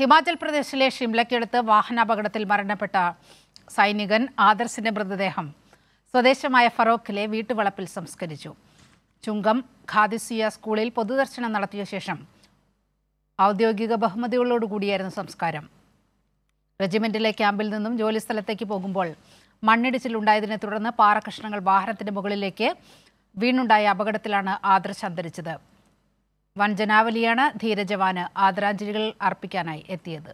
ഹിമാചൽ പ്രദേശിലെ ഷിംലയ്ക്കടുത്ത് വാഹനാപകടത്തിൽ മരണപ്പെട്ട സൈനികൻ ആദർശിന്റെ മൃതദേഹം സ്വദേശമായ ഫറോഖിലെ വീട്ടുവളപ്പിൽ സംസ്കരിച്ചു ചുങ്കം ഖാദിസിയ സ്കൂളിൽ പൊതുദർശനം നടത്തിയ ശേഷം ഔദ്യോഗിക ബഹുമതികളോടുകൂടിയായിരുന്നു സംസ്കാരം റെജിമെന്റിലെ ക്യാമ്പിൽ നിന്നും ജോലി പോകുമ്പോൾ മണ്ണിടിച്ചിലുണ്ടായതിനെ തുടർന്ന് പാറകഷ്ണങ്ങൾ വാഹനത്തിന്റെ മുകളിലേക്ക് വീണുണ്ടായ അപകടത്തിലാണ് ആദർശ് അന്തരിച്ചത് വഞ്ചനാവലിയാണ് ധീരജവാന് ആദരാഞ്ജലികൾ അർപ്പിക്കാനായി എത്തിയത്